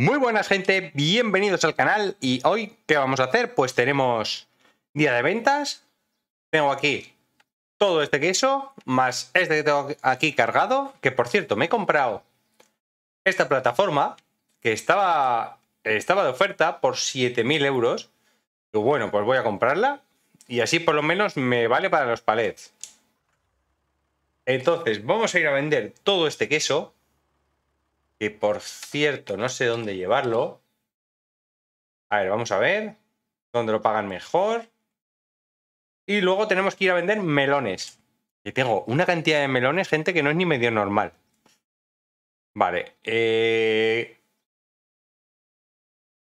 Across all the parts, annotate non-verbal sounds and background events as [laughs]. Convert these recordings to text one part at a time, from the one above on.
Muy buenas gente, bienvenidos al canal y hoy ¿qué vamos a hacer? Pues tenemos día de ventas, tengo aquí todo este queso, más este que tengo aquí cargado, que por cierto me he comprado esta plataforma que estaba, estaba de oferta por 7.000 euros, y bueno, pues voy a comprarla y así por lo menos me vale para los palets. Entonces vamos a ir a vender todo este queso que por cierto, no sé dónde llevarlo. A ver, vamos a ver. ¿Dónde lo pagan mejor? Y luego tenemos que ir a vender melones. Que tengo una cantidad de melones, gente, que no es ni medio normal. Vale. Eh,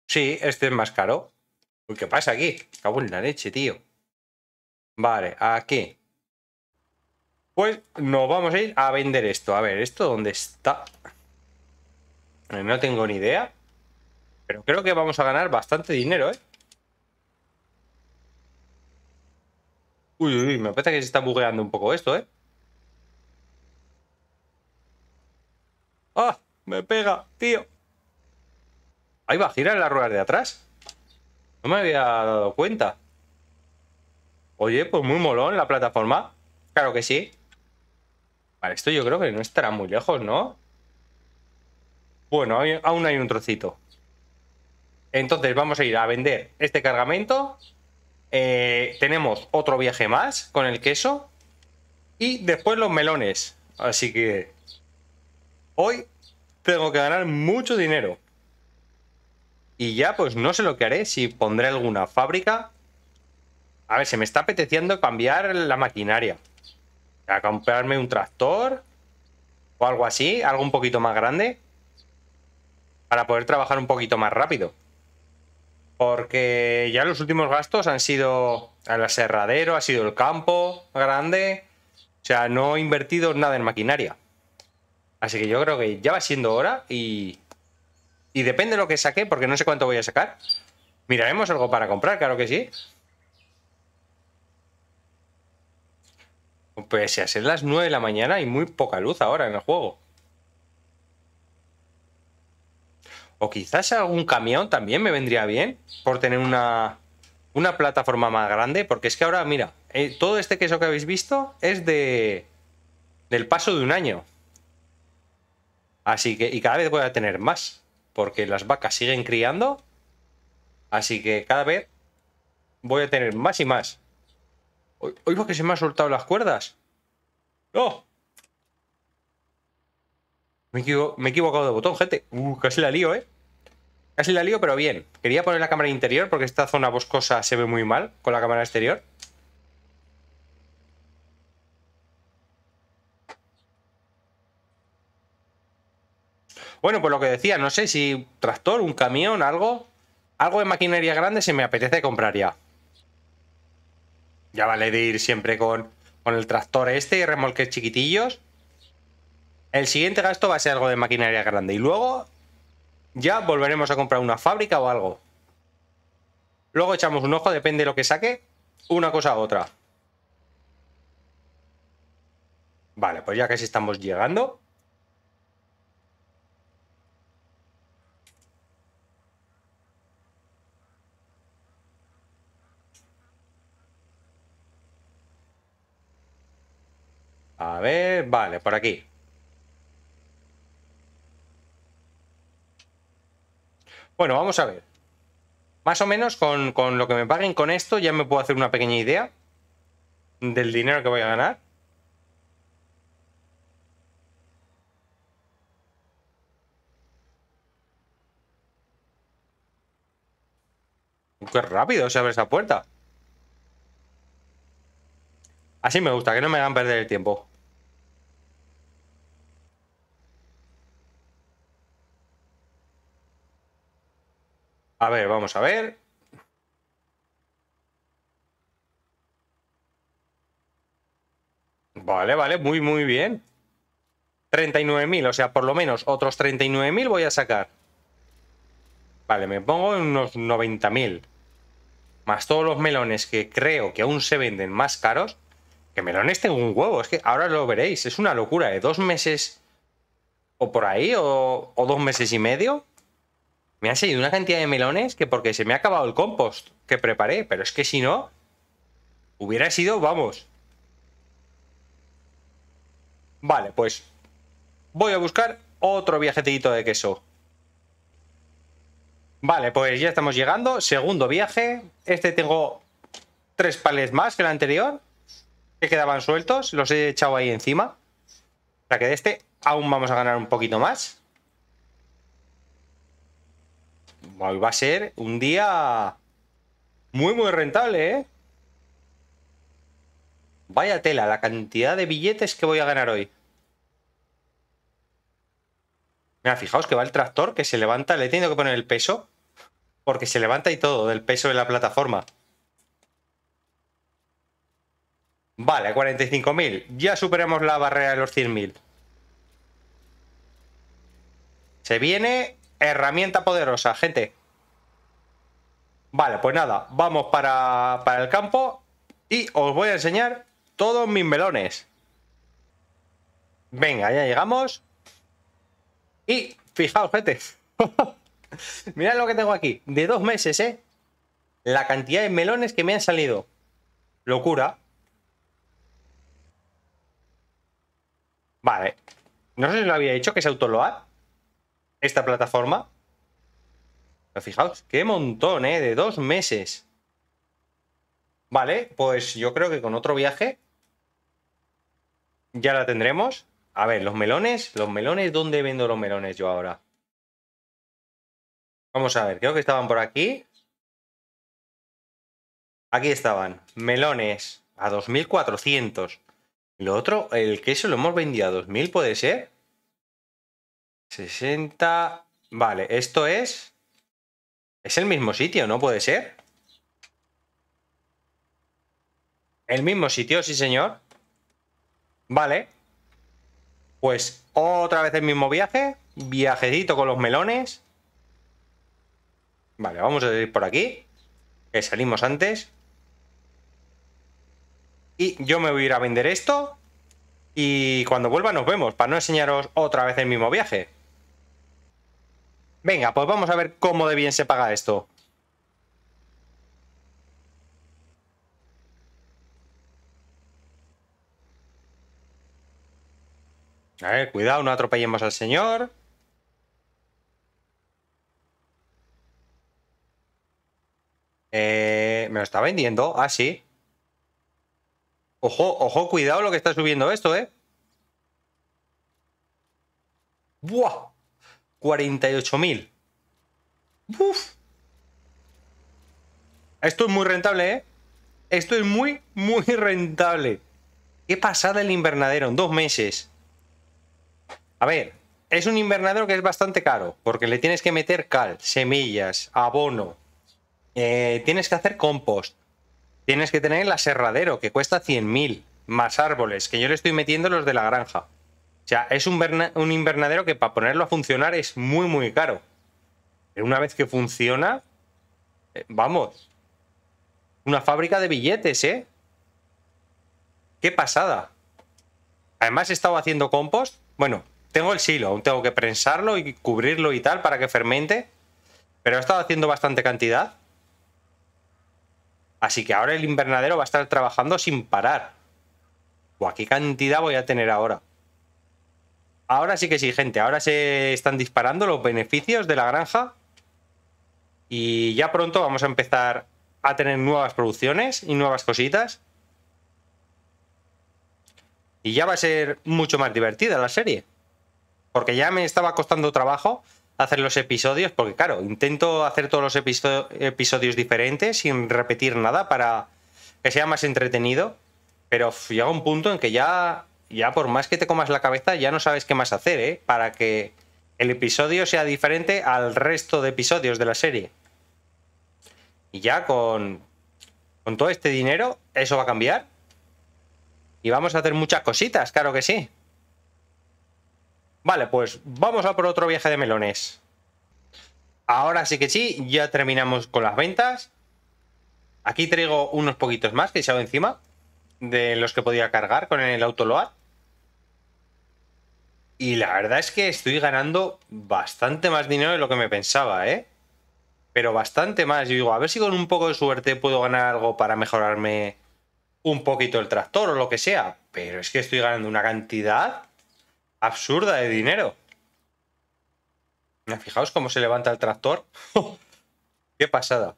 sí, este es más caro. ¿qué pasa aquí? Cago en la leche, tío. Vale, aquí. Pues nos vamos a ir a vender esto. A ver, ¿esto dónde está? No tengo ni idea. Pero creo que vamos a ganar bastante dinero, ¿eh? Uy, uy, me parece que se está bugueando un poco esto, ¿eh? ¡Ah! Me pega, tío. Ahí va, girar las ruedas de atrás. No me había dado cuenta. Oye, pues muy molón la plataforma. Claro que sí. Vale, esto yo creo que no estará muy lejos, ¿no? Bueno, aún hay un trocito. Entonces vamos a ir a vender este cargamento. Eh, tenemos otro viaje más con el queso. Y después los melones. Así que hoy tengo que ganar mucho dinero. Y ya pues no sé lo que haré, si pondré alguna fábrica. A ver, se me está apeteciendo cambiar la maquinaria. A comprarme un tractor o algo así, algo un poquito más grande para poder trabajar un poquito más rápido. Porque ya los últimos gastos han sido el aserradero, ha sido el campo grande. O sea, no he invertido nada en maquinaria. Así que yo creo que ya va siendo hora y... depende de lo que saque, porque no sé cuánto voy a sacar. Miraremos algo para comprar, claro que sí. Pues a ser las 9 de la mañana y muy poca luz ahora en el juego. O quizás algún camión también me vendría bien por tener una, plataforma más grande. Porque es que ahora, mira, eh, todo este queso que habéis visto es de del paso de un año. Así que, y cada vez voy a tener más. Porque las vacas siguen criando. Así que cada vez voy a tener más y más. Oigo que se me han soltado las cuerdas. ¡No! ¡Oh! Me, he equivocado de botón, gente. Uh, casi la lío, ¿eh? Casi la lío, pero bien. Quería poner la cámara interior porque esta zona boscosa se ve muy mal con la cámara exterior. Bueno, pues lo que decía, no sé si tractor, un camión, algo. Algo de maquinaria grande se me apetece comprar ya. Ya vale de ir siempre con, con el tractor este y remolques chiquitillos. El siguiente gasto va a ser algo de maquinaria grande. Y luego ya volveremos a comprar una fábrica o algo. Luego echamos un ojo, depende de lo que saque, una cosa u otra. Vale, pues ya casi estamos llegando. A ver, vale, por aquí. Bueno, vamos a ver. Más o menos con, lo que me paguen con esto ya me puedo hacer una pequeña idea del dinero que voy a ganar. Qué rápido se abre esa puerta. Así me gusta, que no me hagan perder el tiempo. A ver, vamos a ver. Vale, vale, muy, muy bien. 39.000, o sea, por lo menos otros 39.000 voy a sacar. Vale, me pongo en unos 90.000. Más todos los melones que creo que aún se venden más caros. Que melones tengo un huevo, es que ahora lo veréis, es una locura, de ¿eh? Dos meses o por ahí, o dos meses y medio, me han salido una cantidad de melones que porque se me ha acabado el compost que preparé, pero es que si no, hubiera sido, vamos. Vale, pues voy a buscar otro viajetito de queso. Vale, pues ya estamos llegando. Segundo viaje. Este tengo tres pales más que el anterior. Que quedaban sueltos. Los he echado ahí encima. Para que de este aún vamos a ganar un poquito más hoy va a ser un día muy, muy rentable, ¿eh? Vaya tela, la cantidad de billetes que voy a ganar hoy. Mira, fijaos que va el tractor, que se levanta, le he tenido que poner el peso, porque se levanta y todo, del peso de la plataforma. Vale, 45.000. Ya superamos la barrera de los 100.000. Se viene Herramienta poderosa, gente. Vale, pues nada, vamos para, para el campo y os voy a enseñar todos mis melones. Venga, ya llegamos. Y fijaos, gente. [laughs] Mirad lo que tengo aquí. De dos meses, ¿eh? La cantidad de melones que me han salido. Locura. Vale. No sé si lo había dicho que se autoload esta plataforma. Fijaos, qué montón, ¿eh? De dos meses. Vale, pues yo creo que con otro viaje ya la tendremos. A ver, los melones, los melones, ¿dónde vendo los melones yo ahora? Vamos a ver, creo que estaban por aquí. Aquí estaban, melones a 2.400. Lo otro, el queso lo hemos vendido a 2.000, ¿puede ser? 60. Vale, esto es. Es el mismo sitio, ¿no puede ser? El mismo sitio, sí, señor. Vale. Pues otra vez el mismo viaje. Viajecito con los melones. Vale, vamos a ir por aquí. Que salimos antes. Y yo me voy a ir a vender esto. Y cuando vuelva nos vemos, para no enseñaros otra vez el mismo viaje. Venga, pues vamos a ver cómo de bien se paga esto. A ver, cuidado, no atropellemos al señor. Eh, me lo está vendiendo. Ah, sí. Ojo, ojo, cuidado lo que está subiendo esto, ¿eh? ¡Buah! 48.000. ¡Uf! Esto es muy rentable, ¿eh? Esto es muy, muy rentable. Qué pasada el invernadero en dos meses. A ver, es un invernadero que es bastante caro, porque le tienes que meter cal, semillas, abono, eh, tienes que hacer compost, tienes que tener el aserradero, que cuesta 100.000, más árboles, que yo le estoy metiendo los de la granja. O sea, es un, invernadero que para ponerlo a funcionar es muy, muy caro. Pero una vez que funciona, eh, vamos, una fábrica de billetes, ¿eh? Qué pasada. Además he estado haciendo compost. Bueno, tengo el silo, aún tengo que prensarlo y cubrirlo y tal para que fermente. Pero he estado haciendo bastante cantidad. Así que ahora el invernadero va a estar trabajando sin parar. O qué cantidad voy a tener ahora ahora sí que sí, gente. Ahora se están disparando los beneficios de la granja. Y ya pronto vamos a empezar a tener nuevas producciones y nuevas cositas. Y ya va a ser mucho más divertida la serie. Porque ya me estaba costando trabajo hacer los episodios, porque claro, intento hacer todos los episodios diferentes sin repetir nada para que sea más entretenido. Pero llega un punto en que ya ya por más que te comas la cabeza, ya no sabes qué más hacer, ¿eh? Para que el episodio sea diferente al resto de episodios de la serie. Y ya con, todo este dinero, eso va a cambiar. Y vamos a hacer muchas cositas, claro que sí. Vale, pues vamos a por otro viaje de melones. Ahora sí que sí, ya terminamos con las ventas. Aquí traigo unos poquitos más que he echado encima de los que podía cargar con el autoload. Y la verdad es que estoy ganando bastante más dinero de lo que me pensaba, ¿eh? Pero bastante más. Yo digo, a ver si con un poco de suerte puedo ganar algo para mejorarme un poquito el tractor o lo que sea. Pero es que estoy ganando una cantidad absurda de dinero. Fijaos cómo se levanta el tractor. [laughs] ¡Qué pasada!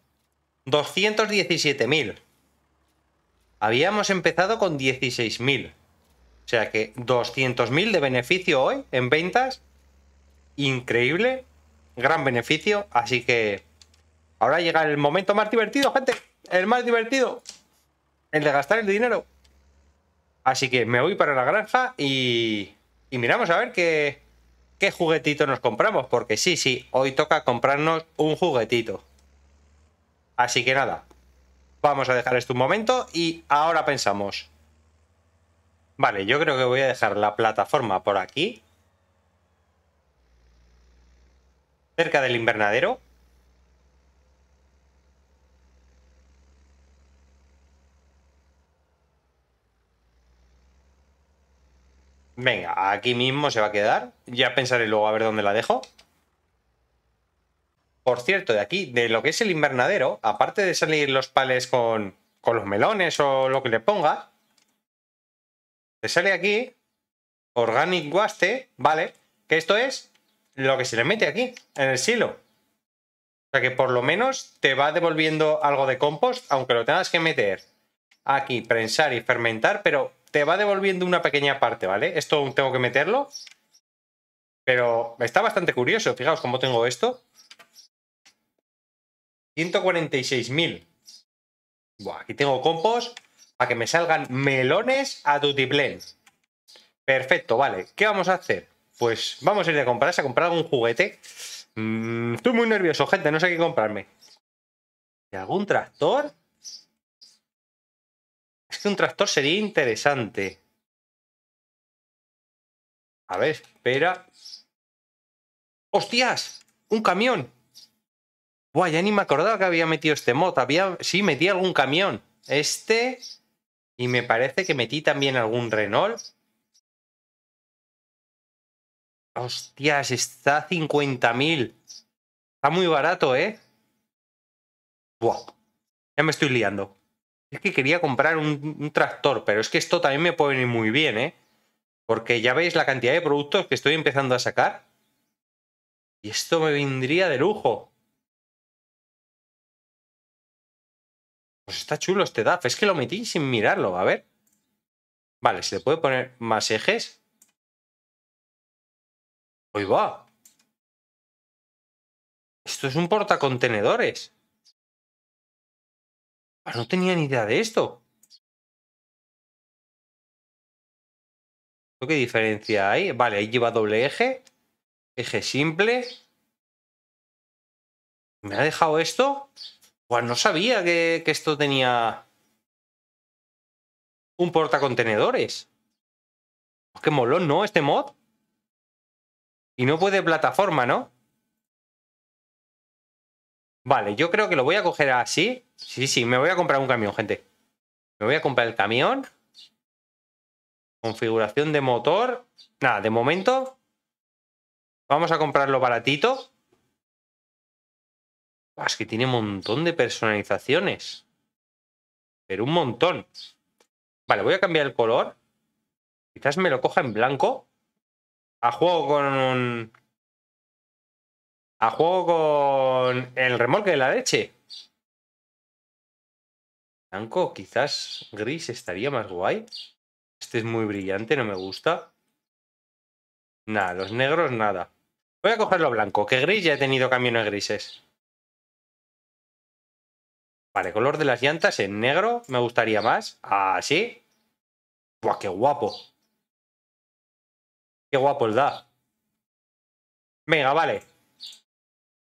217.000. Habíamos empezado con 16.000. O sea que 200.000 de beneficio hoy en ventas. Increíble. Gran beneficio. Así que ahora llega el momento más divertido, gente. El más divertido. El de gastar el dinero. Así que me voy para la granja y, y miramos a ver qué, qué juguetito nos compramos. Porque sí, sí, hoy toca comprarnos un juguetito. Así que nada, vamos a dejar esto un momento y ahora pensamos. Vale, yo creo que voy a dejar la plataforma por aquí. Cerca del invernadero. Venga, aquí mismo se va a quedar. Ya pensaré luego a ver dónde la dejo. Por cierto, de aquí, de lo que es el invernadero, aparte de salir los pales con, con los melones o lo que le ponga, sale aquí Organic Waste, ¿vale? Que esto es lo que se le mete aquí, en el silo. O sea que por lo menos te va devolviendo algo de compost, aunque lo tengas que meter aquí, prensar y fermentar, pero te va devolviendo una pequeña parte, ¿vale? Esto tengo que meterlo. Pero está bastante curioso, fijaos cómo tengo esto. 146.000. mil aquí tengo compost para que me salgan melones a Blend. Perfecto, vale. ¿Qué vamos a hacer? Pues vamos a ir a comprarse a comprar algún juguete. Mm, estoy muy nervioso, gente, no sé qué comprarme. ¿Y algún tractor? Es que un tractor sería interesante. A ver, espera. ¡Hostias! ¡Un camión! Buah, ya ni me acordaba que había metido este mod. Sí, metí algún camión. Este... Y me parece que metí también algún Renault. Hostias, está a 50.000. Está muy barato, ¿eh? Buah, ya me estoy liando. Es que quería comprar un, un, tractor, pero es que esto también me puede venir muy bien, ¿eh? Porque ya veis la cantidad de productos que estoy empezando a sacar. Y esto me vendría de lujo. Pues está chulo este DAF. Es que lo metí sin mirarlo, a ver. Vale, se le puede poner más ejes. Hoy va. Esto es un portacontenedores. Ah, no tenía ni idea de esto. ¿Qué diferencia hay? Vale, ahí lleva doble eje. Eje simple. ¿Me ha dejado esto? Pues no sabía que, esto tenía un portacontenedores. Pues qué molón, ¿no? Este mod. Y no puede plataforma, ¿no? Vale, yo creo que lo voy a coger así. Sí, sí, me voy a comprar un camión, gente. Me voy a comprar el camión. Configuración de motor. Nada, de momento. Vamos a comprarlo baratito. Es que tiene un montón de personalizaciones. Pero un montón. Vale, voy a cambiar el color. Quizás me lo coja en blanco. A juego con. A juego con el remolque de la leche. Blanco, quizás gris estaría más guay. Este es muy brillante, no me gusta. Nada, los negros nada. Voy a cogerlo blanco, que gris ya he tenido camiones grises. Vale, color de las llantas en negro me gustaría más. Así. Buah, qué guapo. Qué guapo el da. Venga, vale.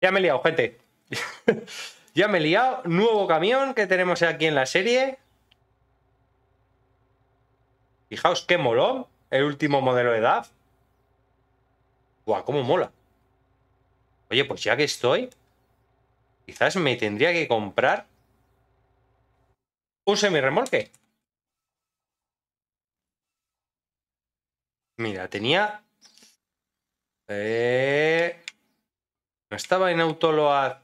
Ya me he liado, gente. [laughs] ya me he liado. Nuevo camión que tenemos aquí en la serie. Fijaos qué molón. El último modelo de DAF. Guau, cómo mola. Oye, pues ya que estoy, quizás me tendría que comprar un remolque Mira, tenía... Eh, no estaba en Autoload.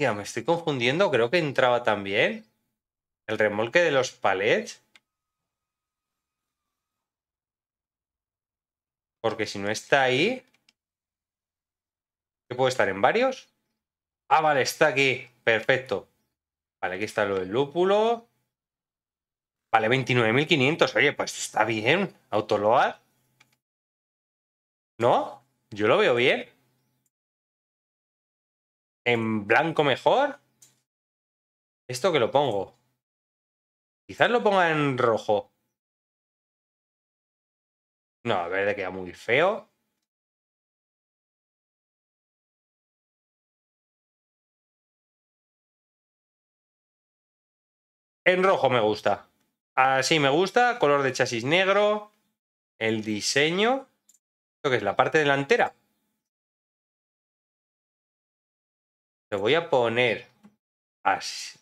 ya me estoy confundiendo. Creo que entraba también. El remolque de los palets. Porque si no está ahí... ¿Qué puede estar en varios? Ah, vale, está aquí. Perfecto. Vale, aquí está lo del lúpulo. Vale, 29.500. Oye, pues está bien. Autoload. ¿No? Yo lo veo bien. En blanco mejor. ¿Esto que lo pongo? Quizás lo ponga en rojo. No, verde queda muy feo. En rojo me gusta. Así me gusta. Color de chasis negro. El diseño. Esto que es la parte delantera. Lo voy a poner así.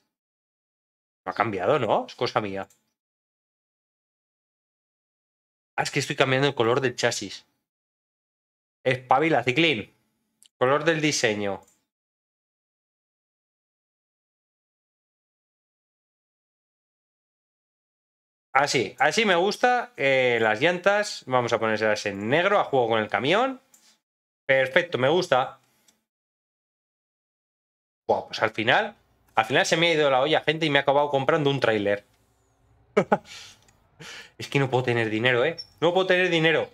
No ha cambiado, ¿no? Es cosa mía. Ah, es que estoy cambiando el color del chasis. Espabila, ciclín. Color del diseño. Así, así me gusta. Eh, las llantas, vamos a ponerlas en negro, a juego con el camión. Perfecto, me gusta. Guau, pues al final, al final se me ha ido la olla, gente, y me ha acabado comprando un trailer [laughs] es que no puedo tener dinero, ¿eh? No puedo tener dinero.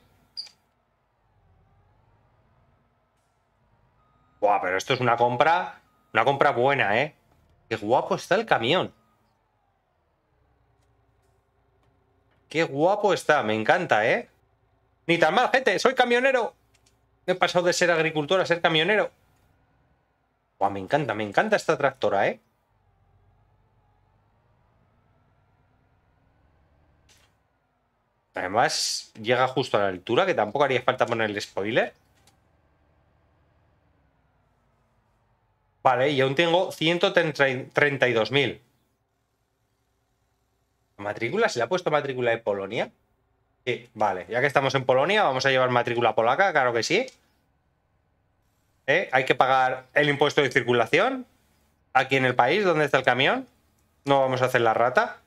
Guau, pero esto es una compra, una compra buena, ¿eh? Qué guapo está el camión. Qué guapo está, me encanta, ¿eh? Ni tan mal, gente, soy camionero. He pasado de ser agricultor a ser camionero. Guau, me encanta, me encanta esta tractora, ¿eh? Además, llega justo a la altura, que tampoco haría falta poner el spoiler. Vale, y aún tengo 132.000. ¿Matrícula? ¿Se le ha puesto matrícula de Polonia? vale. Ya que estamos en Polonia, vamos a llevar matrícula polaca, claro que sí. ¿Eh? Hay que pagar el impuesto de circulación aquí en el país, donde está el camión. No vamos a hacer la rata.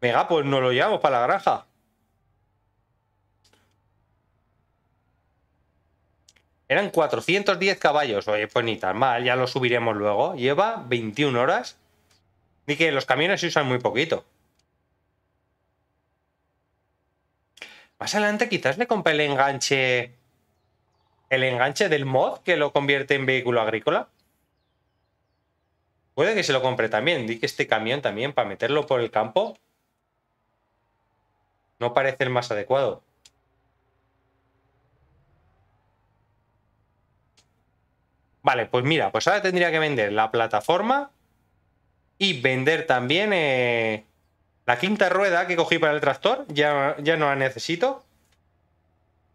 Venga, pues no lo llevamos para la granja. Eran 410 caballos. Oye, pues ni tan mal, ya lo subiremos luego. Lleva 21 horas ni que los camiones se usan muy poquito. Más adelante quizás le compre el enganche... El enganche del mod que lo convierte en vehículo agrícola. Puede que se lo compre también. Di que este camión también, para meterlo por el campo, no parece el más adecuado. Vale, pues mira, pues ahora tendría que vender la plataforma y vender también eh, la quinta rueda que cogí para el tractor. Ya, ya no la necesito.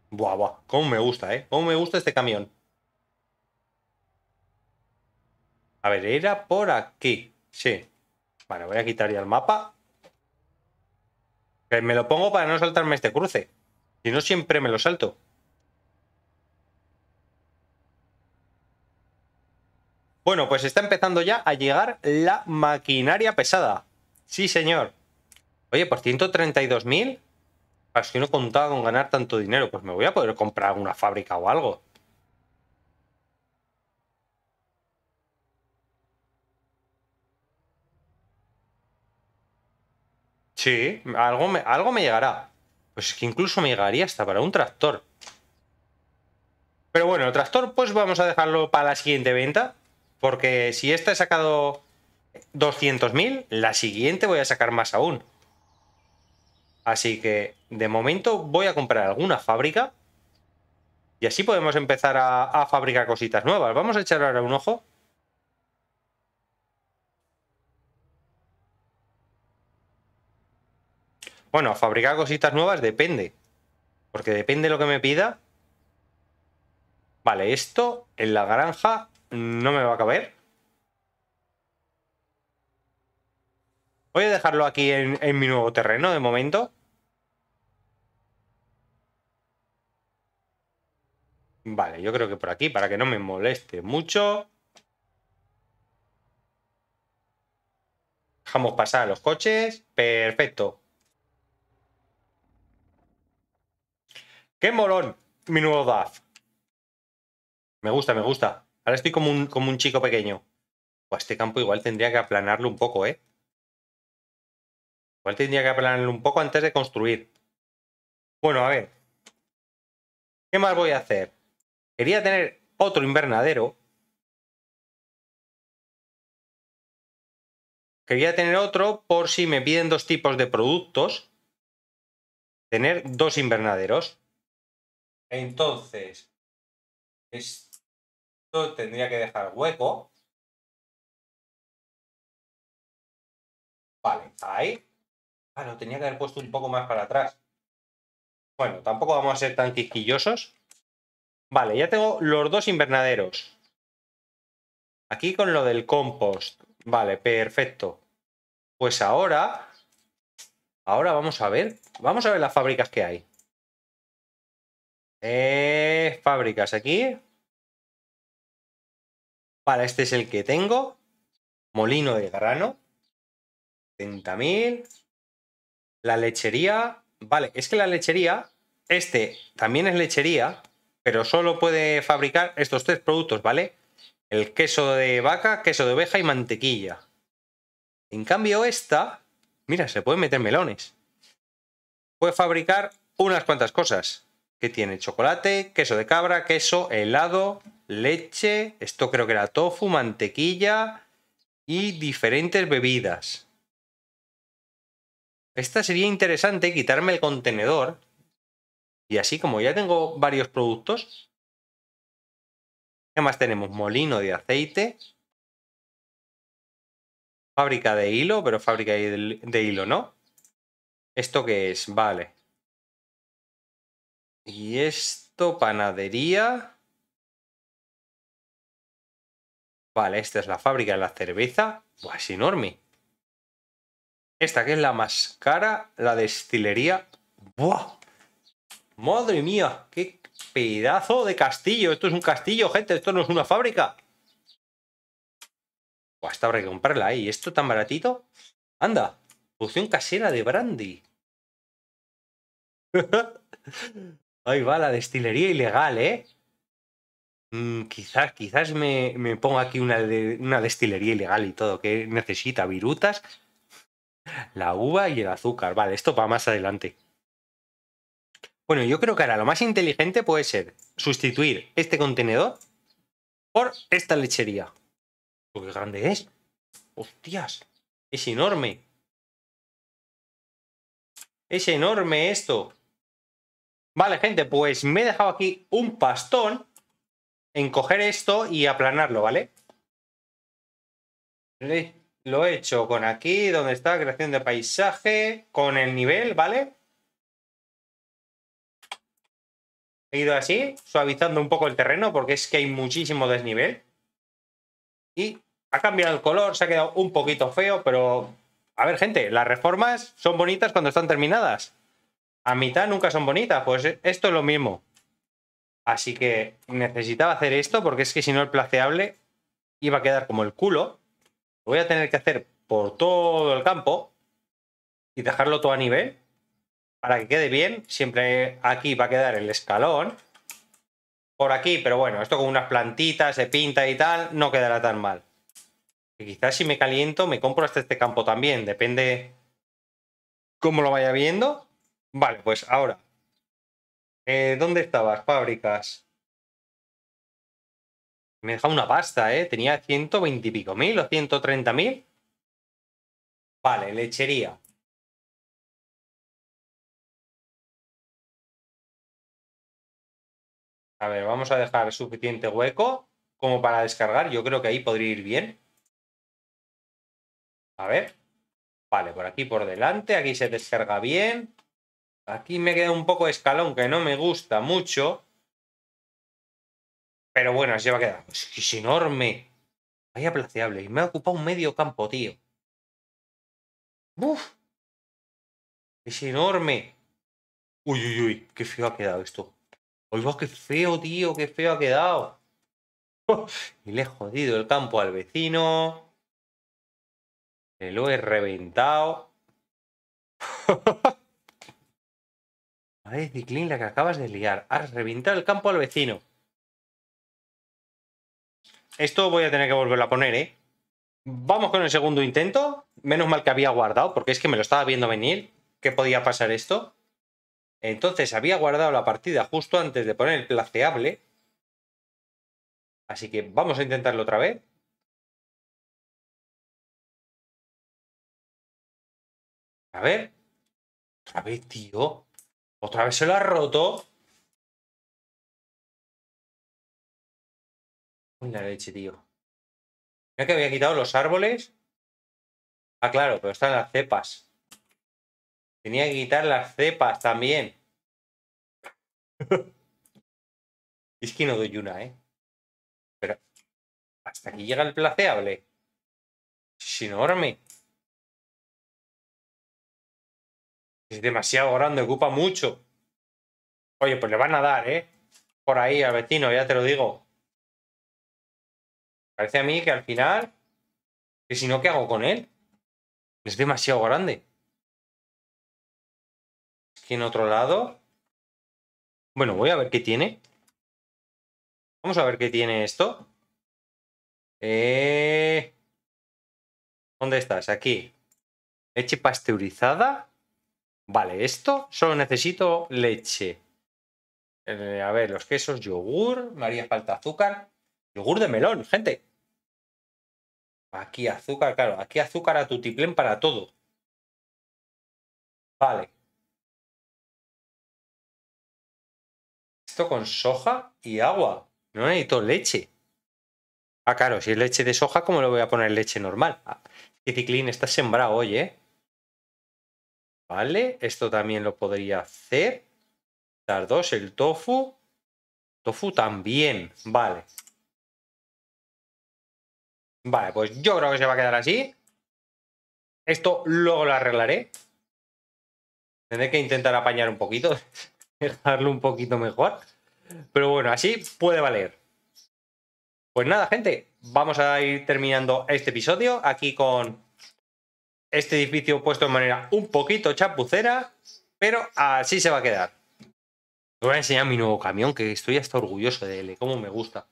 Buah, Cómo me gusta, ¿eh? Cómo me gusta este camión. A ver, era por aquí. Sí. Vale, voy a quitar ya el mapa. Me lo pongo para no saltarme este cruce. Si no, siempre me lo salto. Bueno, pues está empezando ya a llegar la maquinaria pesada. Sí, señor. Oye, por 132.000, que no contado con ganar tanto dinero, pues me voy a poder comprar una fábrica o algo. Sí, algo me, algo me llegará. Pues es que incluso me llegaría hasta para un tractor. Pero bueno, el tractor pues vamos a dejarlo para la siguiente venta. Porque si esta he sacado 200.000, la siguiente voy a sacar más aún. Así que de momento voy a comprar alguna fábrica. Y así podemos empezar a, fabricar cositas nuevas. Vamos a echar ahora un ojo. Bueno, fabricar cositas nuevas depende. Porque depende de lo que me pida. Vale, esto en la granja no me va a caber. Voy a dejarlo aquí en, mi nuevo terreno de momento. Vale, yo creo que por aquí, para que no me moleste mucho. Dejamos pasar los coches. Perfecto. ¡Qué molón! Mi nuevo DAF. Me gusta, me gusta estoy como un, como un chico pequeño. O este campo igual tendría que aplanarlo un poco, ¿eh? Igual tendría que aplanarlo un poco antes de construir. Bueno, a ver. ¿Qué más voy a hacer? Quería tener otro invernadero. Quería tener otro por si me piden dos tipos de productos. Tener dos invernaderos. Entonces, tendría que dejar hueco. Vale, ahí. Ah, lo tenía que haber puesto un poco más para atrás. Bueno, tampoco vamos a ser tan quisquillosos. Vale, ya tengo los dos invernaderos. Aquí con lo del compost. Vale, perfecto. Pues ahora... Ahora vamos a ver. Vamos a ver las fábricas que hay. Eh, fábricas aquí. Vale, este es el que tengo. Molino de grano. 30.000. La lechería. Vale, es que la lechería. Este también es lechería, pero solo puede fabricar estos tres productos, ¿vale? El queso de vaca, queso de oveja y mantequilla. En cambio, esta. Mira, se puede meter melones. Puede fabricar unas cuantas cosas que tiene chocolate, queso de cabra, queso, helado, leche, esto creo que era tofu, mantequilla y diferentes bebidas. Esta sería interesante quitarme el contenedor y así como ya tengo varios productos. ¿Qué más tenemos? Molino de aceite. Fábrica de hilo, pero fábrica de hilo no. ¿Esto qué es? Vale, y esto, panadería. Vale, esta es la fábrica de la cerveza. Buah, es enorme. Esta que es la más cara, la destilería. ¡Buah! ¡Madre mía! ¡Qué pedazo de castillo! Esto es un castillo, gente. Esto no es una fábrica. Buah, hasta habrá que comprarla, ahí! ¿Y esto tan baratito? Anda, producción casera de brandy. [laughs] Ahí va la destilería ilegal, ¿eh? Mm, quizás quizás me, me ponga aquí una, destilería ilegal y todo, que necesita virutas, la uva y el azúcar. Vale, esto va más adelante. Bueno, yo creo que ahora lo más inteligente puede ser sustituir este contenedor por esta lechería. qué grande es. Hostias, es enorme. Es enorme esto. Vale, gente, pues me he dejado aquí un pastón en coger esto y aplanarlo, ¿vale? Lo he hecho con aquí, donde está creación de paisaje, con el nivel, ¿vale? He ido así, suavizando un poco el terreno, porque es que hay muchísimo desnivel. Y ha cambiado el color, se ha quedado un poquito feo, pero... A ver, gente, las reformas son bonitas cuando están terminadas. A mitad nunca son bonitas, pues eh, esto es lo mismo. Así que necesitaba hacer esto porque es que si no el placeable iba a quedar como el culo. Lo voy a tener que hacer por todo el campo y dejarlo todo a nivel para que quede bien. Siempre aquí va a quedar el escalón por aquí, pero bueno, esto con unas plantitas, de pinta y tal, no quedará tan mal. Y quizás si me caliento me compro hasta este, este campo también, depende cómo lo vaya viendo. Vale, pues ahora. Eh, ¿Dónde estabas? Fábricas. Me deja una pasta, ¿eh? Tenía 120 y pico mil o 130 mil. Vale, lechería. A ver, vamos a dejar suficiente hueco como para descargar. Yo creo que ahí podría ir bien. A ver. Vale, por aquí por delante. Aquí se descarga bien. Aquí me queda un poco de escalón que no me gusta mucho. Pero bueno, así va a quedar. Es enorme. Vaya placeable. Y me ha ocupado un medio campo, tío. ¡Buf! Es enorme. Uy, uy, uy. Qué feo ha quedado esto. Oiga, qué feo, tío. Qué feo ha quedado. [laughs] y le he jodido el campo al vecino. Le lo he reventado. [laughs] ver, Ciclín, la que acabas de liar. Has reventado el campo al vecino. Esto voy a tener que volverlo a poner, ¿eh? Vamos con el segundo intento. Menos mal que había guardado, porque es que me lo estaba viendo venir. ¿Qué podía pasar esto? Entonces había guardado la partida justo antes de poner el placeable. Así que vamos a intentarlo otra vez. A ver. Otra vez, tío. Otra vez se lo ha roto. Uy, la leche, tío. Mira que había quitado los árboles. Ah, claro, pero están las cepas. Tenía que quitar las cepas también. [laughs] es que no doy una, ¿eh? Pero hasta aquí llega el placeable. Es enorme. es demasiado grande, ocupa mucho. Oye, pues le van a dar, ¿eh? Por ahí al vecino, ya te lo digo. Parece a mí que al final, que si no, ¿qué hago con él? Es demasiado grande. Aquí en otro lado. Bueno, voy a ver qué tiene. Vamos a ver qué tiene esto. Eh, ¿Dónde estás? Aquí. Leche pasteurizada. Vale, esto solo necesito leche. Eh, a ver, los quesos, yogur, me haría falta azúcar. Yogur de melón, gente. Aquí azúcar, claro, aquí azúcar a tu tutiplén para todo. Vale. Esto con soja y agua. No necesito leche. Ah, claro, si es leche de soja, ¿cómo le voy a poner leche normal? Ah, Ciclín, está sembrado oye. ¿eh? Vale, esto también lo podría hacer. Dar dos, el tofu. Tofu también, vale. Vale, pues yo creo que se va a quedar así. Esto luego lo arreglaré. Tendré que intentar apañar un poquito, [laughs] dejarlo un poquito mejor. Pero bueno, así puede valer. Pues nada, gente, vamos a ir terminando este episodio aquí con este edificio puesto de manera un poquito chapucera, pero así se va a quedar. Os voy a enseñar mi nuevo camión, que estoy hasta orgulloso de él, cómo me gusta.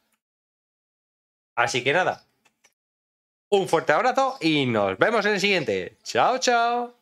Así que nada, un fuerte abrazo y nos vemos en el siguiente. Chao, chao.